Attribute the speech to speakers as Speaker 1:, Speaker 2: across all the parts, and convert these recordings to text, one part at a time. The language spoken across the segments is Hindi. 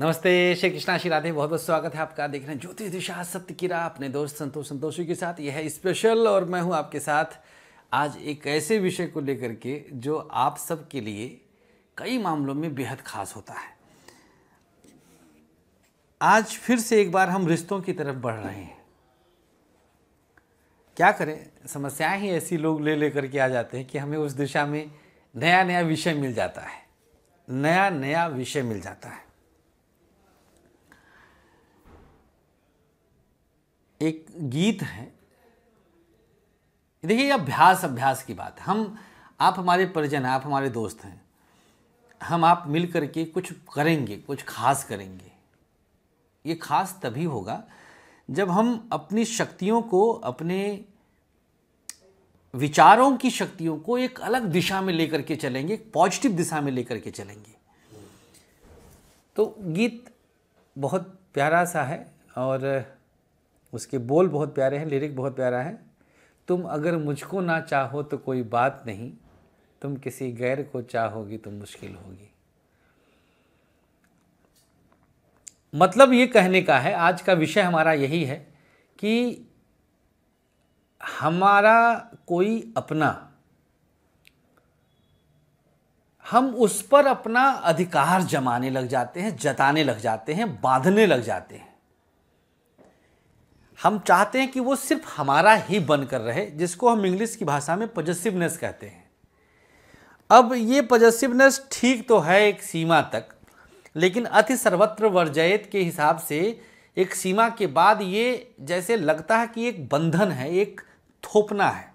Speaker 1: नमस्ते श्री कृष्णा श्री राधे बहुत बहुत स्वागत है आपका देख रहे हैं ज्योति दिशा सत्य किरा अपने दोस्त संतोष संतोषी के साथ यह है स्पेशल और मैं हूं आपके साथ आज एक ऐसे विषय को लेकर के जो आप सब के लिए कई मामलों में बेहद खास होता है आज फिर से एक बार हम रिश्तों की तरफ बढ़ रहे हैं क्या करें समस्याएं ही ऐसी लोग ले लेकर के आ जाते हैं कि हमें उस दिशा में नया नया विषय मिल जाता है नया नया विषय मिल जाता है एक गीत है देखिए अभ्यास अभ्यास की बात हम आप हमारे परिजन आप हमारे दोस्त हैं हम आप मिल कर के कुछ करेंगे कुछ खास करेंगे ये खास तभी होगा जब हम अपनी शक्तियों को अपने विचारों की शक्तियों को एक अलग दिशा में लेकर के चलेंगे पॉजिटिव दिशा में लेकर के चलेंगे तो गीत बहुत प्यारा सा है और उसके बोल बहुत प्यारे हैं लिरिक बहुत प्यारा है तुम अगर मुझको ना चाहो तो कोई बात नहीं तुम किसी गैर को चाहोगी तो मुश्किल होगी मतलब ये कहने का है आज का विषय हमारा यही है कि हमारा कोई अपना हम उस पर अपना अधिकार जमाने लग जाते हैं जताने लग जाते हैं बांधने लग जाते हैं हम चाहते हैं कि वो सिर्फ हमारा ही बन कर रहे जिसको हम इंग्लिश की भाषा में पजेसिवनेस कहते हैं अब ये पजेसिवनेस ठीक तो है एक सीमा तक लेकिन अति सर्वत्र वर्जयत के हिसाब से एक सीमा के बाद ये जैसे लगता है कि एक बंधन है एक थोपना है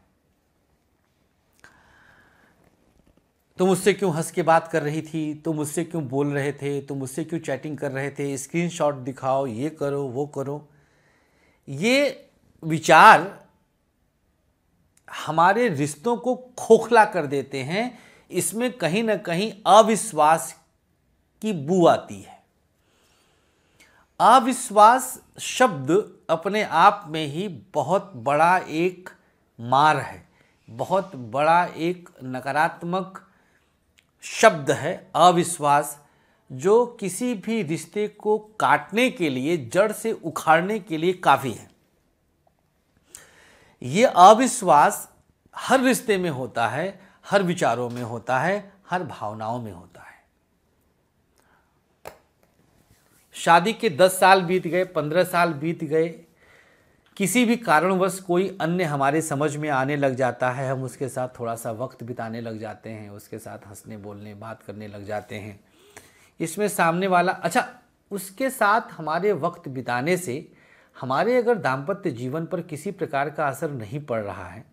Speaker 1: तुम उससे क्यों हंस के बात कर रही थी तुम उससे क्यों बोल रहे थे तुम उससे क्यों चैटिंग कर रहे थे स्क्रीनशॉट दिखाओ ये करो वो करो ये विचार हमारे रिश्तों को खोखला कर देते हैं इसमें कहीं ना कहीं अविश्वास की बू आती है अविश्वास शब्द अपने आप में ही बहुत बड़ा एक मार है बहुत बड़ा एक नकारात्मक शब्द है अविश्वास जो किसी भी रिश्ते को काटने के लिए जड़ से उखाड़ने के लिए काफ़ी है ये अविश्वास हर रिश्ते में होता है हर विचारों में होता है हर भावनाओं में होता है शादी के दस साल बीत गए पंद्रह साल बीत गए किसी भी कारणवश कोई अन्य हमारे समझ में आने लग जाता है हम उसके साथ थोड़ा सा वक्त बिताने लग जाते हैं उसके साथ हंसने बोलने बात करने लग जाते हैं इसमें सामने वाला अच्छा उसके साथ हमारे वक्त बिताने से हमारे अगर दाम्पत्य जीवन पर किसी प्रकार का असर नहीं पड़ रहा है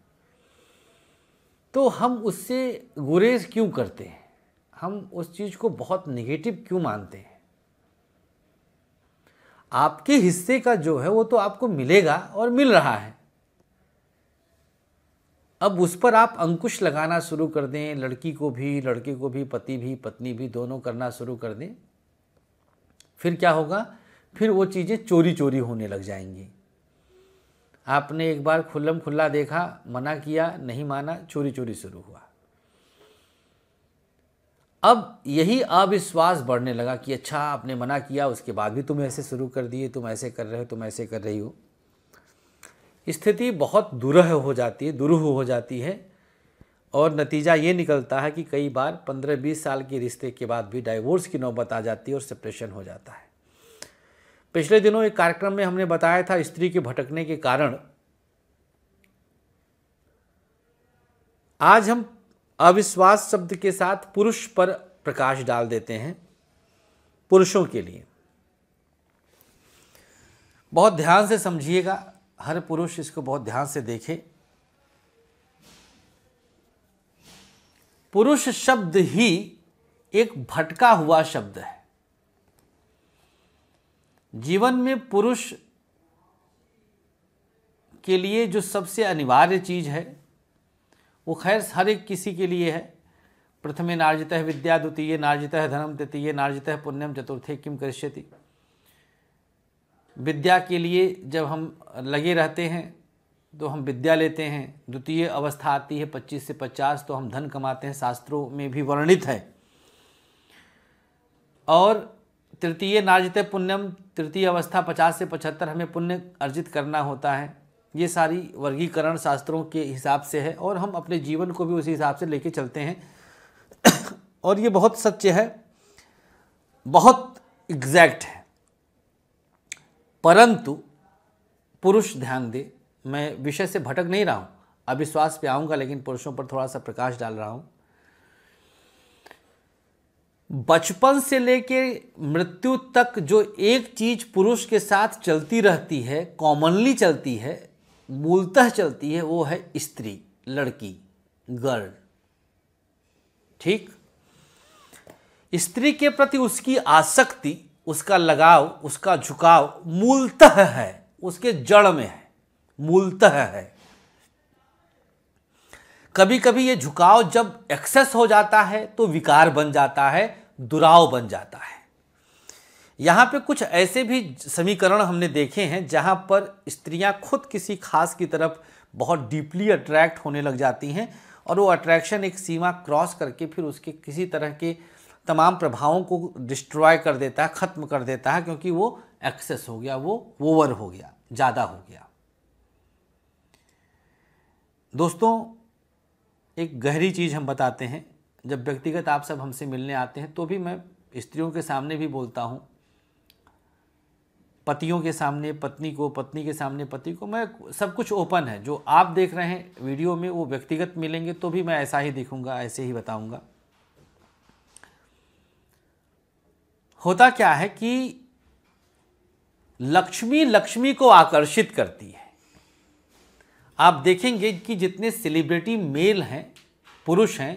Speaker 1: तो हम उससे गुरेज क्यों करते हैं हम उस चीज़ को बहुत निगेटिव क्यों मानते हैं आपके हिस्से का जो है वो तो आपको मिलेगा और मिल रहा है अब उस पर आप अंकुश लगाना शुरू कर दें लड़की को भी लड़के को भी पति भी पत्नी भी दोनों करना शुरू कर दें फिर क्या होगा फिर वो चीज़ें चोरी चोरी होने लग जाएंगी आपने एक बार खुल्लम खुल्ला देखा मना किया नहीं माना चोरी चोरी शुरू हुआ अब यही अविश्वास बढ़ने लगा कि अच्छा आपने मना किया उसके बाद भी तुम ऐसे शुरू कर दिए तुम ऐसे कर रहे हो तुम ऐसे कर रही हो स्थिति बहुत दुरह हो जाती है दुरूह हो जाती है और नतीजा ये निकलता है कि कई बार पंद्रह बीस साल के रिश्ते के बाद भी डाइवोर्स की नौबत आ जाती है और सेपरेशन हो जाता है पिछले दिनों एक कार्यक्रम में हमने बताया था स्त्री के भटकने के कारण आज हम अविश्वास शब्द के साथ पुरुष पर प्रकाश डाल देते हैं पुरुषों के लिए बहुत ध्यान से समझिएगा हर पुरुष इसको बहुत ध्यान से देखे पुरुष शब्द ही एक भटका हुआ शब्द है जीवन में पुरुष के लिए जो सबसे अनिवार्य चीज है वो खैर हर एक किसी के लिए है प्रथमे नार्जित विद्या द्वितीय नार्जित धर्म तृतीय नार्जित पुण्यम चतुर्थे किम करिष्यति विद्या के लिए जब हम लगे रहते हैं तो हम विद्या लेते हैं द्वितीय अवस्था आती है पच्चीस से पचास तो हम धन कमाते हैं शास्त्रों में भी वर्णित है और तृतीय नार्जित पुण्यम तृतीय अवस्था पचास से पचहत्तर हमें पुण्य अर्जित करना होता है ये सारी वर्गीकरण शास्त्रों के हिसाब से है और हम अपने जीवन को भी उसी हिसाब से लेके चलते हैं और ये बहुत सच्चे है बहुत एग्जैक्ट है परंतु पुरुष ध्यान दे मैं विषय से भटक नहीं रहा हूं अविश्वास पे आऊंगा लेकिन पुरुषों पर थोड़ा सा प्रकाश डाल रहा हूं बचपन से लेके मृत्यु तक जो एक चीज पुरुष के साथ चलती रहती है कॉमनली चलती है मूलतः चलती है वो है स्त्री लड़की गर्ल ठीक स्त्री के प्रति उसकी आसक्ति उसका लगाव उसका झुकाव मूलतः है उसके जड़ में है मूलतः है कभी कभी ये झुकाव जब एक्सेस हो जाता है तो विकार बन जाता है दुराव बन जाता है यहाँ पे कुछ ऐसे भी समीकरण हमने देखे हैं जहाँ पर स्त्रियाँ खुद किसी खास की तरफ बहुत डीपली अट्रैक्ट होने लग जाती हैं और वो अट्रैक्शन एक सीमा क्रॉस करके फिर उसके किसी तरह के तमाम प्रभावों को डिस्ट्रॉय कर देता है ख़त्म कर देता है क्योंकि वो एक्सेस हो गया वो ओवर हो गया ज़्यादा हो गया दोस्तों एक गहरी चीज़ हम बताते हैं जब व्यक्तिगत आप सब हमसे मिलने आते हैं तो भी मैं स्त्रियों के सामने भी बोलता हूँ पतियों के सामने पत्नी को पत्नी के सामने पति को मैं सब कुछ ओपन है जो आप देख रहे हैं वीडियो में वो व्यक्तिगत मिलेंगे तो भी मैं ऐसा ही देखूंगा ऐसे ही बताऊँगा होता क्या है कि लक्ष्मी लक्ष्मी को आकर्षित करती है आप देखेंगे कि जितने सेलिब्रिटी मेल हैं पुरुष हैं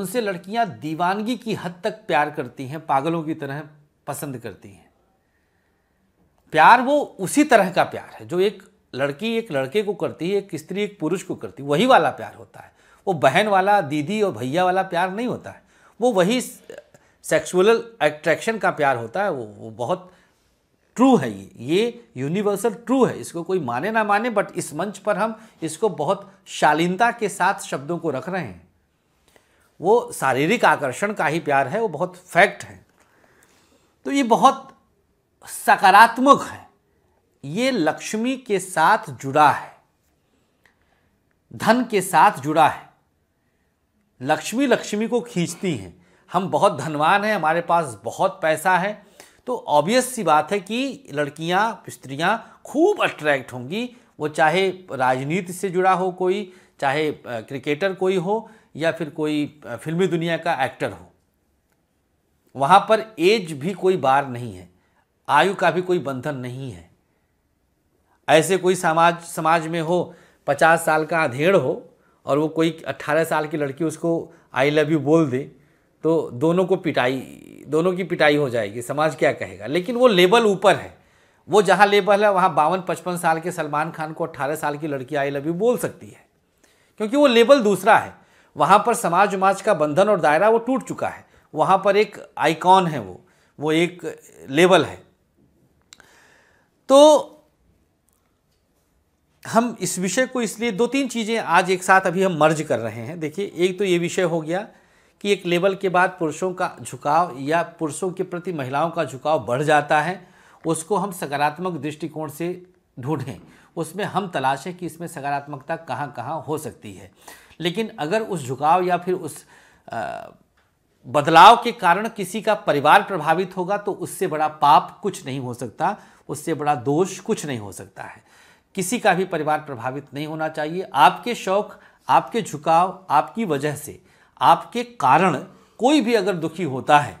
Speaker 1: उनसे लड़कियां दीवानगी की हद तक प्यार करती हैं पागलों की तरह पसंद करती हैं प्यार वो उसी तरह का प्यार है जो एक लड़की एक लड़के को करती है एक स्त्री एक पुरुष को करती है वही वाला प्यार होता है वो बहन वाला दीदी और भैया वाला प्यार नहीं होता है वो वही सेक्सुअल अट्रैक्शन का प्यार होता है वो वो बहुत ट्रू है ये ये यूनिवर्सल ट्रू है इसको कोई माने ना माने बट इस मंच पर हम इसको बहुत शालीनता के साथ शब्दों को रख रहे हैं वो शारीरिक आकर्षण का ही प्यार है वो बहुत फैक्ट है तो ये बहुत सकारात्मक है ये लक्ष्मी के साथ जुड़ा है धन के साथ जुड़ा है लक्ष्मी लक्ष्मी को खींचती हैं हम बहुत धनवान हैं हमारे पास बहुत पैसा है तो ऑब्वियस सी बात है कि लड़कियां स्त्रियां खूब अट्रैक्ट होंगी वो चाहे राजनीति से जुड़ा हो कोई चाहे क्रिकेटर कोई हो या फिर कोई फिल्मी दुनिया का एक्टर हो वहाँ पर एज भी कोई बार नहीं है आयु का भी कोई बंधन नहीं है ऐसे कोई समाज समाज में हो पचास साल का अधेड़ हो और वो कोई अट्ठारह साल की लड़की उसको आई लव यू बोल दे तो दोनों को पिटाई दोनों की पिटाई हो जाएगी समाज क्या कहेगा लेकिन वो लेबल ऊपर है वो जहाँ लेबल है वहाँ बावन पचपन साल के सलमान खान को अट्ठारह साल की लड़की आई लव यू बोल सकती है क्योंकि वो लेबल दूसरा है वहाँ पर समाज उमाज का बंधन और दायरा वो टूट चुका है वहाँ पर एक आइकॉन है वो वो एक लेबल है तो हम इस विषय को इसलिए दो तीन चीज़ें आज एक साथ अभी हम मर्ज कर रहे हैं देखिए एक तो ये विषय हो गया कि एक लेवल के बाद पुरुषों का झुकाव या पुरुषों के प्रति महिलाओं का झुकाव बढ़ जाता है उसको हम सकारात्मक दृष्टिकोण से ढूंढें उसमें हम तलाशें कि इसमें सकारात्मकता कहाँ कहाँ हो सकती है लेकिन अगर उस झुकाव या फिर उस आ, बदलाव के कारण किसी का परिवार प्रभावित होगा तो उससे बड़ा पाप कुछ नहीं हो सकता उससे बड़ा दोष कुछ नहीं हो सकता है किसी का भी परिवार प्रभावित नहीं होना चाहिए आपके शौक आपके झुकाव आपकी वजह से आपके कारण कोई भी अगर दुखी होता है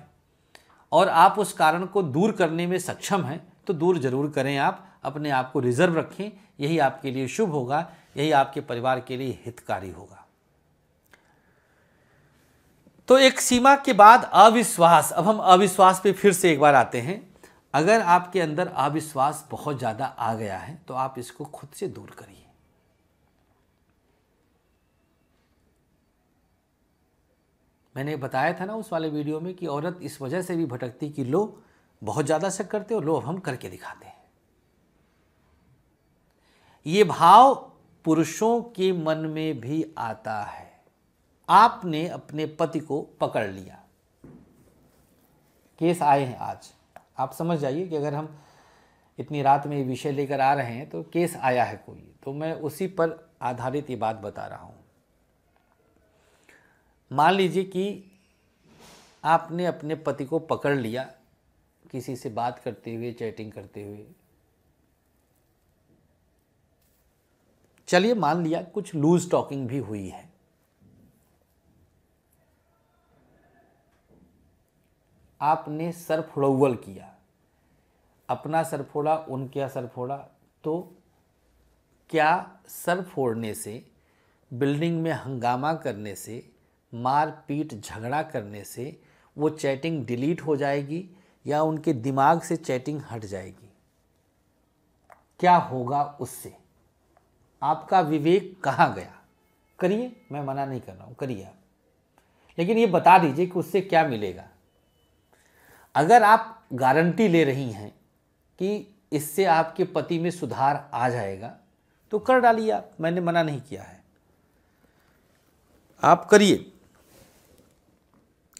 Speaker 1: और आप उस कारण को दूर करने में सक्षम हैं तो दूर जरूर करें आप अपने आप को रिजर्व रखें यही आपके लिए शुभ होगा यही आपके परिवार के लिए हितकारी होगा तो एक सीमा के बाद अविश्वास अब हम अविश्वास पे फिर से एक बार आते हैं अगर आपके अंदर अविश्वास बहुत ज़्यादा आ गया है तो आप इसको खुद से दूर करिए मैंने बताया था ना उस वाले वीडियो में कि औरत इस वजह से भी भटकती कि लो बहुत ज़्यादा शक करते हो लो अब हम करके दिखाते हैं ये भाव पुरुषों के मन में भी आता है आपने अपने पति को पकड़ लिया केस आए हैं आज आप समझ जाइए कि अगर हम इतनी रात में ये विषय लेकर आ रहे हैं तो केस आया है कोई तो मैं उसी पर आधारित ये बात बता रहा हूँ मान लीजिए कि आपने अपने पति को पकड़ लिया किसी से बात करते हुए चैटिंग करते हुए चलिए मान लिया कुछ लूज टॉकिंग भी हुई है आपने सर फोड़ोवल किया अपना सर फोड़ा उनका सर फोड़ा तो क्या सर फोड़ने से बिल्डिंग में हंगामा करने से मारपीट झगड़ा करने से वो चैटिंग डिलीट हो जाएगी या उनके दिमाग से चैटिंग हट जाएगी क्या होगा उससे आपका विवेक कहाँ गया करिए मैं मना नहीं कर रहा हूँ करिए आप लेकिन ये बता दीजिए कि उससे क्या मिलेगा अगर आप गारंटी ले रही हैं कि इससे आपके पति में सुधार आ जाएगा तो कर डालिए आप मैंने मना नहीं किया है आप करिए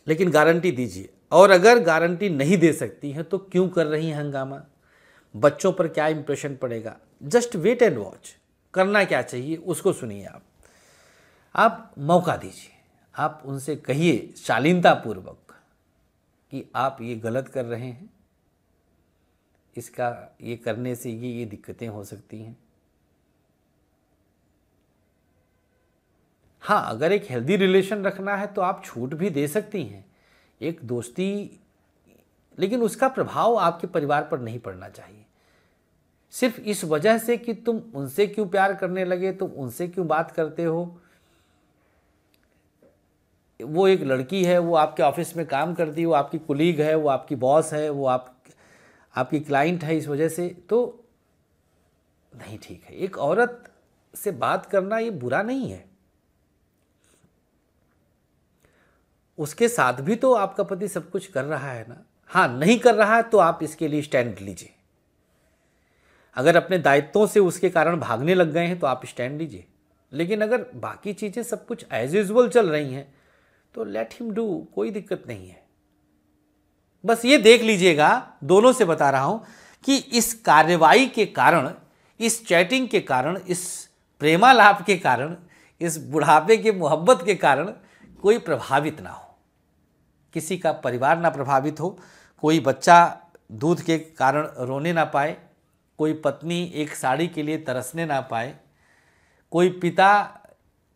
Speaker 1: लेकिन गारंटी दीजिए और अगर गारंटी नहीं दे सकती हैं तो क्यों कर रही हैं हंगामा बच्चों पर क्या इंप्रेशन पड़ेगा जस्ट वेट एंड वॉच करना क्या चाहिए उसको सुनिए आप आप मौका दीजिए आप उनसे कहिए शालीनतापूर्वक कि आप ये गलत कर रहे हैं इसका ये करने से ये ये दिक्कतें हो सकती हैं हाँ अगर एक हेल्दी रिलेशन रखना है तो आप छूट भी दे सकती हैं एक दोस्ती लेकिन उसका प्रभाव आपके परिवार पर नहीं पड़ना चाहिए सिर्फ इस वजह से कि तुम उनसे क्यों प्यार करने लगे तुम उनसे क्यों बात करते हो वो एक लड़की है वो आपके ऑफिस में काम करती है वो आपकी कुलीग है वो आपकी बॉस है वो आप आपकी क्लाइंट है इस वजह से तो नहीं ठीक है एक औरत से बात करना ये बुरा नहीं है उसके साथ भी तो आपका पति सब कुछ कर रहा है ना हाँ नहीं कर रहा है तो आप इसके लिए स्टैंड लीजिए अगर अपने दायित्वों से उसके कारण भागने लग गए हैं तो आप स्टैंड लीजिए लेकिन अगर बाकी चीज़ें सब कुछ एज यूजल चल रही हैं तो लेट हिम डू कोई दिक्कत नहीं है बस ये देख लीजिएगा दोनों से बता रहा हूं कि इस कार्यवाही के कारण इस चैटिंग के कारण इस प्रेमालाप के कारण इस बुढ़ापे के मोहब्बत के कारण कोई प्रभावित ना हो किसी का परिवार ना प्रभावित हो कोई बच्चा दूध के कारण रोने ना पाए कोई पत्नी एक साड़ी के लिए तरसने ना पाए कोई पिता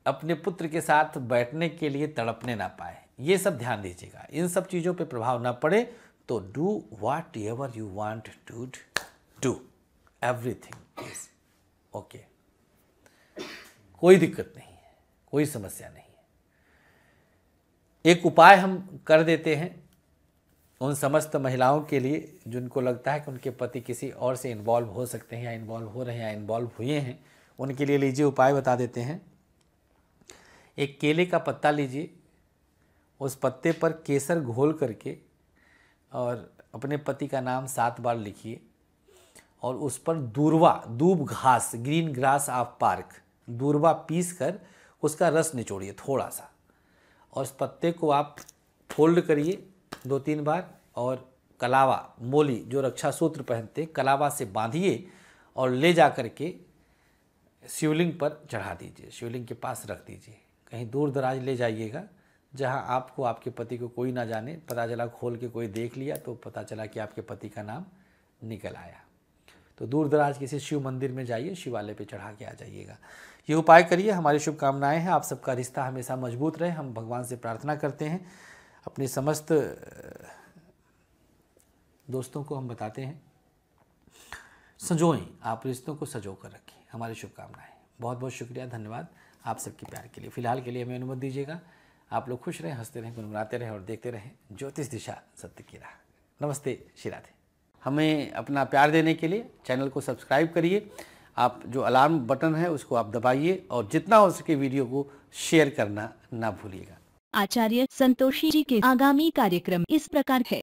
Speaker 1: अपने पुत्र के साथ बैठने के लिए तड़पने ना पाए ये सब ध्यान दीजिएगा इन सब चीज़ों पे प्रभाव ना पड़े तो do whatever you want to do everything is okay कोई दिक्कत नहीं है कोई समस्या नहीं एक उपाय हम कर देते हैं उन समस्त महिलाओं के लिए जिनको लगता है कि उनके पति किसी और से इन्वॉल्व हो सकते हैं या इन्वॉल्व हो रहे हैं या इन्वॉल्व हुए हैं उनके लिए लीजिए उपाय बता देते हैं एक केले का पत्ता लीजिए उस पत्ते पर केसर घोल करके और अपने पति का नाम सात बार लिखिए और उस पर दूरवा दूब घास ग्रीन ग्रास ऑफ पार्क दूरवा पीस कर उसका रस निचोड़िए थोड़ा सा और इस पत्ते को आप फोल्ड करिए दो तीन बार और कलावा मोली जो रक्षा सूत्र पहनते कलावा से बांधिए और ले जा कर के शिवलिंग पर चढ़ा दीजिए शिवलिंग के पास रख दीजिए कहीं दूर दराज ले जाइएगा जहां आपको आपके पति को कोई ना जाने पता चला खोल के कोई देख लिया तो पता चला कि आपके पति का नाम निकल आया तो दूर दराज किसी शिव मंदिर में जाइए शिवालय पे चढ़ा के आ जाइएगा ये उपाय करिए हमारी शुभकामनाएं हैं आप सबका रिश्ता हमेशा मजबूत रहे हम भगवान से प्रार्थना करते हैं अपने समस्त दोस्तों को हम बताते हैं सजोएं आप रिश्तों को सजो कर रखें हमारी शुभकामनाएं बहुत बहुत शुक्रिया धन्यवाद आप सबके प्यार के लिए फिलहाल के लिए हमें अनुमति दीजिएगा आप लोग खुश रहें हंसते रहें गुनगुनाते रहें और देखते रहें ज्योतिष दिशा सत्य की राह नमस्ते श्री राधे हमें अपना प्यार देने के लिए चैनल को सब्सक्राइब करिए आप जो अलार्म बटन है उसको आप दबाइए और जितना हो सके वीडियो को शेयर करना ना भूलिएगा आचार्य संतोषी जी के आगामी कार्यक्रम इस प्रकार है